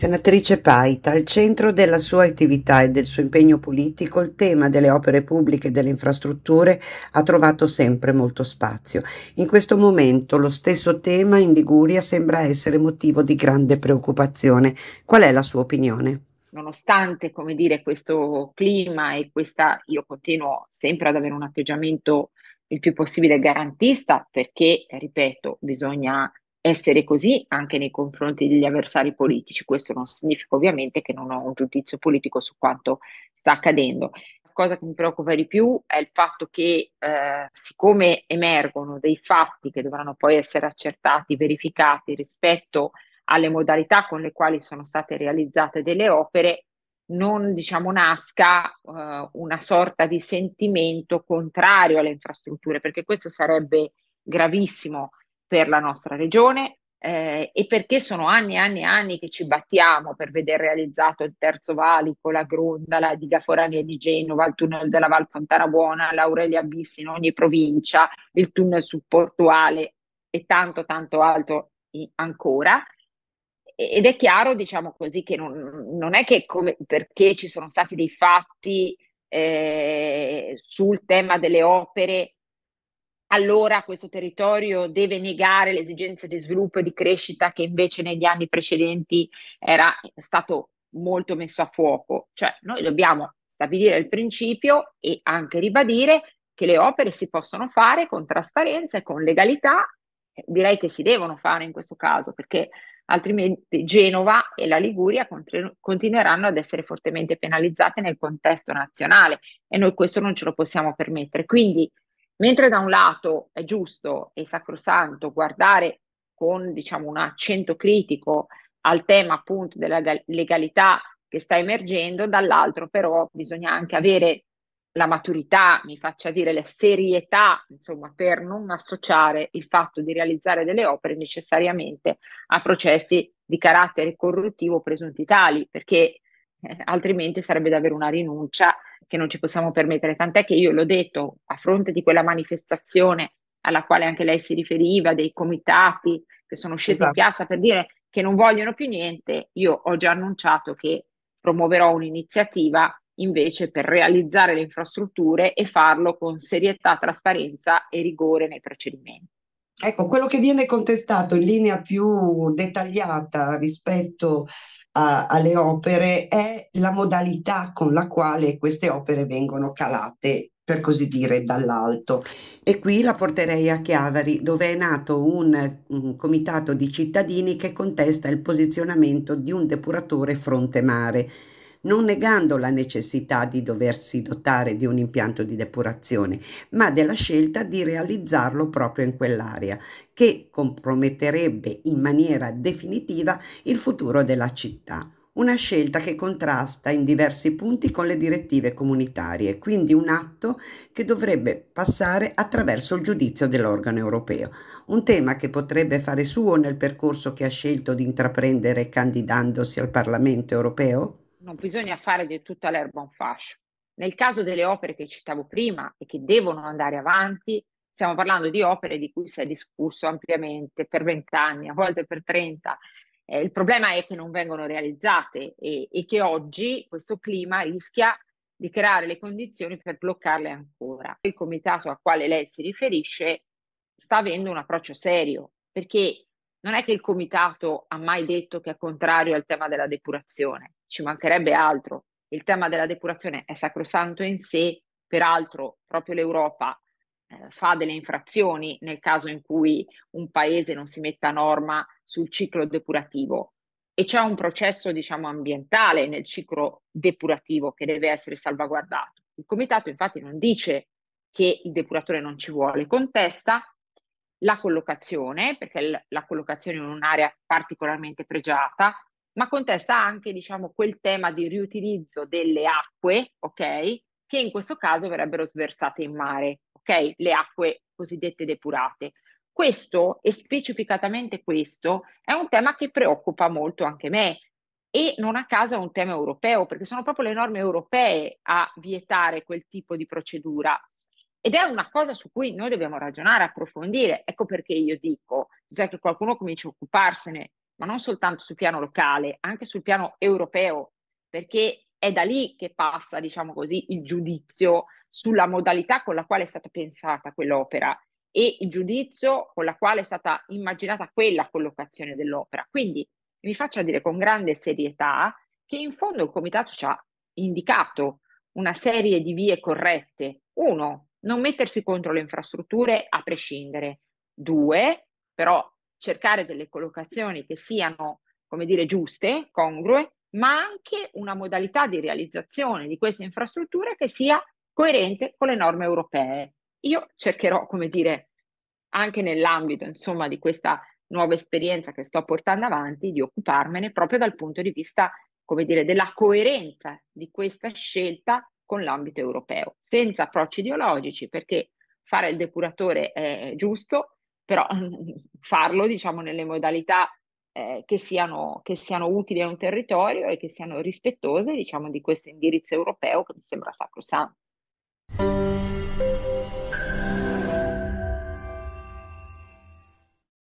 Senatrice Paita, al centro della sua attività e del suo impegno politico il tema delle opere pubbliche e delle infrastrutture ha trovato sempre molto spazio. In questo momento lo stesso tema in Liguria sembra essere motivo di grande preoccupazione. Qual è la sua opinione? Nonostante, come dire, questo clima e questa, io continuo sempre ad avere un atteggiamento il più possibile garantista perché, ripeto, bisogna essere così anche nei confronti degli avversari politici. Questo non significa ovviamente che non ho un giudizio politico su quanto sta accadendo. La cosa che mi preoccupa di più è il fatto che eh, siccome emergono dei fatti che dovranno poi essere accertati, verificati rispetto alle modalità con le quali sono state realizzate delle opere, non diciamo, nasca eh, una sorta di sentimento contrario alle infrastrutture, perché questo sarebbe gravissimo per la nostra regione eh, e perché sono anni e anni e anni che ci battiamo per vedere realizzato il Terzo Valico, la Gronda, di Gaforania di Genova, il tunnel della Val Fontana Buona, l'Aurelia Bis in ogni provincia, il tunnel supportuale e tanto tanto altro ancora ed è chiaro, diciamo così, che non, non è che come, perché ci sono stati dei fatti eh, sul tema delle opere allora questo territorio deve negare le esigenze di sviluppo e di crescita che invece negli anni precedenti era stato molto messo a fuoco. Cioè noi dobbiamo stabilire il principio e anche ribadire che le opere si possono fare con trasparenza e con legalità, direi che si devono fare in questo caso, perché altrimenti Genova e la Liguria continueranno ad essere fortemente penalizzate nel contesto nazionale e noi questo non ce lo possiamo permettere. Quindi Mentre da un lato è giusto e sacrosanto guardare con diciamo, un accento critico al tema appunto della legalità che sta emergendo, dall'altro però bisogna anche avere la maturità, mi faccia dire la serietà, insomma, per non associare il fatto di realizzare delle opere necessariamente a processi di carattere corruttivo presunti tali, perché altrimenti sarebbe davvero una rinuncia che non ci possiamo permettere, tant'è che io l'ho detto a fronte di quella manifestazione alla quale anche lei si riferiva, dei comitati che sono scesi esatto. in piazza per dire che non vogliono più niente, io ho già annunciato che promuoverò un'iniziativa invece per realizzare le infrastrutture e farlo con serietà, trasparenza e rigore nei procedimenti. Ecco, quello che viene contestato in linea più dettagliata rispetto a, alle opere è la modalità con la quale queste opere vengono calate per così dire, dall'alto. E qui la porterei a Chiavari, dove è nato un, un, comitato di cittadini che contesta il posizionamento di un depuratore fronte mare non negando la necessità di doversi dotare di un impianto di depurazione, ma della scelta di realizzarlo proprio in quell'area, che comprometterebbe in maniera definitiva il futuro della città una scelta che contrasta in diversi punti con le direttive comunitarie, quindi un atto che dovrebbe passare attraverso il giudizio dell'organo europeo, un tema che potrebbe fare suo nel percorso che ha scelto di intraprendere candidandosi al Parlamento europeo? non bisogna fare di tutta l'erba un fascio. Nel caso delle opere che citavo prima e che devono andare avanti, stiamo parlando di opere di cui si è discusso ampiamente per vent'anni, a volte per trenta. Eh, il problema è che non vengono realizzate e, e che oggi questo clima rischia di creare le condizioni per bloccarle ancora. Il comitato al quale lei si riferisce sta avendo un approccio serio, perché non è che il comitato ha mai detto che è contrario al tema della depurazione ci mancherebbe altro. Il tema della depurazione è sacrosanto in sé, peraltro proprio l'Europa eh, fa delle infrazioni nel caso in cui un paese non si metta a norma sul ciclo depurativo e c'è un processo diciamo ambientale nel ciclo depurativo che deve essere salvaguardato. Il comitato infatti non dice che il depuratore non ci vuole, contesta la collocazione, perché la collocazione in un'area particolarmente pregiata, ma contesta anche diciamo, quel tema di riutilizzo delle acque, okay, che in questo caso verrebbero sversate in mare, okay? le acque cosiddette depurate. Questo, e specificatamente questo, è un tema che preoccupa molto anche me e non a caso è un tema europeo, perché sono proprio le norme europee a vietare quel tipo di procedura. Ed è una cosa su cui noi dobbiamo ragionare, approfondire. Ecco perché io dico, bisogna che qualcuno cominci a occuparsene, ma non soltanto sul piano locale, anche sul piano europeo, perché è da lì che passa, diciamo così, il giudizio sulla modalità con la quale è stata pensata quell'opera e il giudizio con la quale è stata immaginata quella collocazione dell'opera. Quindi mi faccia dire con grande serietà che in fondo il comitato ci ha indicato una serie di vie corrette. Uno, non mettersi contro le infrastrutture a prescindere. Due, però cercare delle collocazioni che siano, come dire, giuste, congrue, ma anche una modalità di realizzazione di queste infrastrutture che sia coerente con le norme europee. Io cercherò, come dire, anche nell'ambito, insomma, di questa nuova esperienza che sto portando avanti, di occuparmene proprio dal punto di vista, come dire, della coerenza di questa scelta con l'ambito europeo, senza approcci ideologici, perché fare il depuratore è giusto, però farlo diciamo nelle modalità eh, che, siano, che, siano, utili a un territorio e che siano rispettose diciamo, di questo indirizzo europeo che mi sembra sacrosanto.